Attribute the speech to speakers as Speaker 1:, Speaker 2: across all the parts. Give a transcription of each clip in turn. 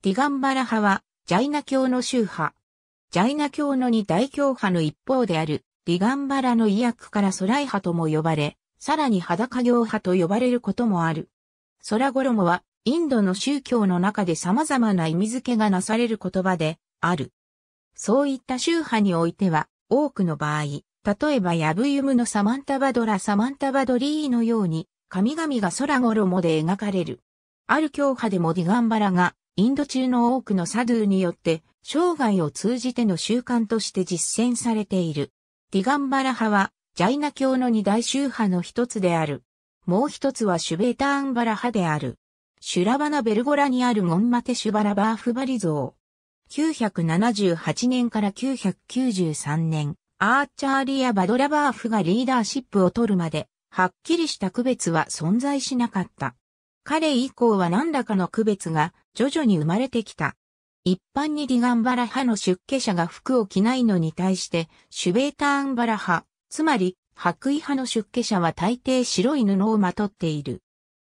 Speaker 1: ディガンバラ派は、ジャイナ教の宗派。ジャイナ教の二大教派の一方である、ディガンバラの医薬からソライ派とも呼ばれ、さらに裸行派と呼ばれることもある。ソラゴロモは、インドの宗教の中で様々な意味付けがなされる言葉で、ある。そういった宗派においては、多くの場合、例えばヤブユムのサマンタバドラサマンタバドリーのように、神々がソラゴロモで描かれる。ある教派でもディガンバラがインド中の多くのサドゥーによって、生涯を通じての習慣として実践されている。ディガンバラ派は、ジャイナ教の二大宗派の一つである。もう一つはシュベーターンバラ派である。シュラバナベルゴラにあるゴンマテシュバラバーフバリ像。978年から993年、アーチャーリア・バドラバーフがリーダーシップを取るまで、はっきりした区別は存在しなかった。彼以降は何らかの区別が徐々に生まれてきた。一般にディガンバラ派の出家者が服を着ないのに対して、シュベーターンバラ派、つまり白衣派の出家者は大抵白い布をまとっている。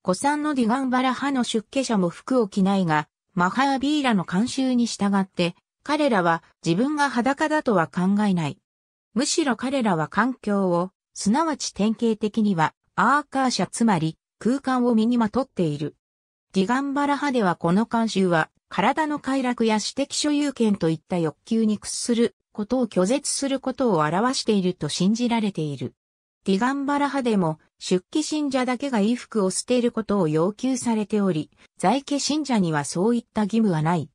Speaker 1: 古参のディガンバラ派の出家者も服を着ないが、マハービーラの慣習に従って、彼らは自分が裸だとは考えない。むしろ彼らは環境を、すなわち典型的には、アーカーシャつまり空間を身にまとっている。ディガンバラ派ではこの慣習は、体の快楽や私的所有権といった欲求に屈することを拒絶することを表していると信じられている。ディガンバラ派でも、出家信者だけが衣服を捨てることを要求されており、在家信者にはそういった義務はない。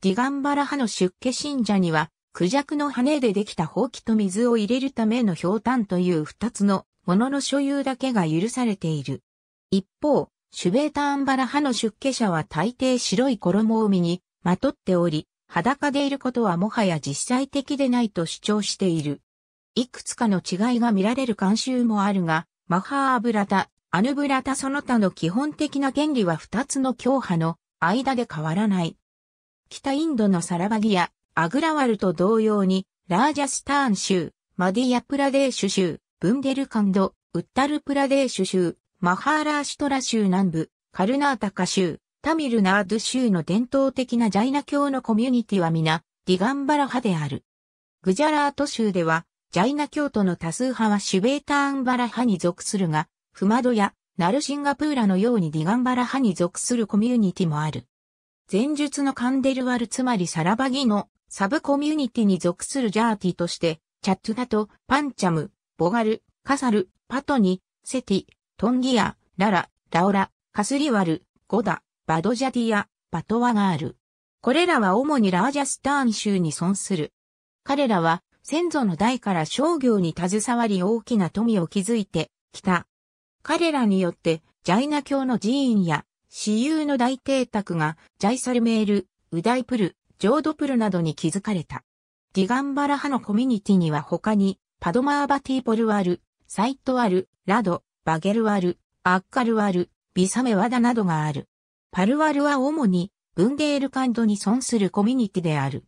Speaker 1: ディガンバラ派の出家信者には、クジャクの羽でできた放棄と水を入れるための氷炭という二つのものの所有だけが許されている。一方、シュベーターンバラ派の出家者は大抵白い衣を身にまとっており、裸でいることはもはや実際的でないと主張している。いくつかの違いが見られる慣習もあるが、マハーブラタ、アヌブラタその他の基本的な原理は二つの教派の間で変わらない。北インドのサラバギア、アグラワルと同様に、ラージャスターン州、マディアプラデーシュ州、ブンデルカンド、ウッタルプラデーシュ州、マハーラーシュトラ州南部、カルナータカ州、タミルナード州の伝統的なジャイナ教のコミュニティは皆、ディガンバラ派である。グジャラート州では、ジャイナ教徒の多数派はシュベーターンバラ派に属するが、フマドやナルシンガプーラのようにディガンバラ派に属するコミュニティもある。前述のカンデルワルつまりサラバギのサブコミュニティに属するジャーティとして、チャットナト、とパンチャム、ボガル、カサル、パトニ、セティ、トンギア、ララ、ラオラ、カスリワル、ゴダ、バドジャティア、バトワガール。これらは主にラージャスターン州に存する。彼らは先祖の代から商業に携わり大きな富を築いてきた。彼らによってジャイナ教の寺院や私有の大邸宅がジャイサルメール、ウダイプル、ジョードプルなどに築かれた。ディガンバラ派のコミュニティには他にパドマーバティポルワル、サイトワル、ラド、バゲルワル、アッカルワル、ビサメワダなどがある。パルワルは主にブンデールカンドに存するコミュニティである。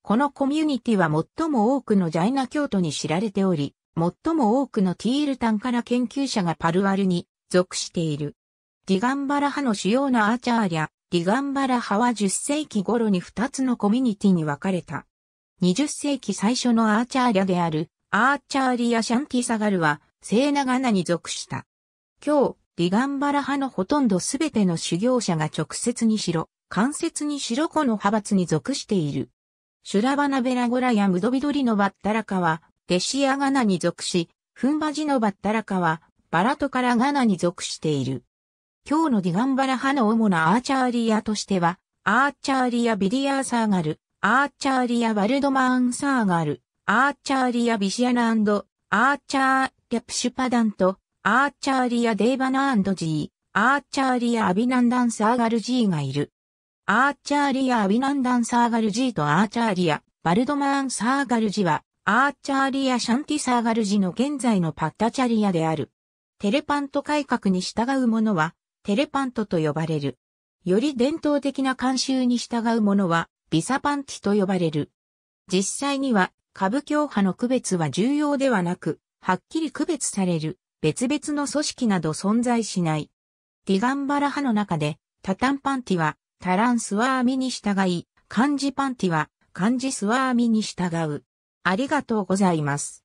Speaker 1: このコミュニティは最も多くのジャイナ教徒に知られており、最も多くのティールタンから研究者がパルワルに属している。ディガンバラ派の主要なアーチャーリャ、ディガンバラ派は10世紀頃に2つのコミュニティに分かれた。20世紀最初のアーチャーリャである、アーチャーリア・シャンティサガルは、聖ガナに属した。今日、ディガンバラ派のほとんどすべての修行者が直接にしろ、間接に白子の派閥に属している。シュラバナベラゴラやムドビドリのバッタラカは、デシアガナに属し、フンバジのバッタラカは、バラトからガナに属している。今日のディガンバラ派の主なアーチャーリアとしては、アーチャーリアビリアーサーガル、アーチャーリアワルドマーンサーガル、アーチャーリアビシアラアーチャーキャプシュパダント、アーチャーリア・デイバナージー、アーチャーリア・アビナンダンサーガルジーがいる。アーチャーリア・アビナンダンサーガルジーとアーチャーリア、バルドマーンサーガルジーは、アーチャーリア・シャンティサーガルジーの現在のパッタチャリアである。テレパント改革に従う者は、テレパントと呼ばれる。より伝統的な慣習に従う者は、ビサパンティと呼ばれる。実際には、株教派の区別は重要ではなく、はっきり区別される、別々の組織など存在しない。ディガンバラ派の中で、タタンパンティは、タランスワーミに従い、漢字パンティは、漢字スワーミに従う。ありがとうございます。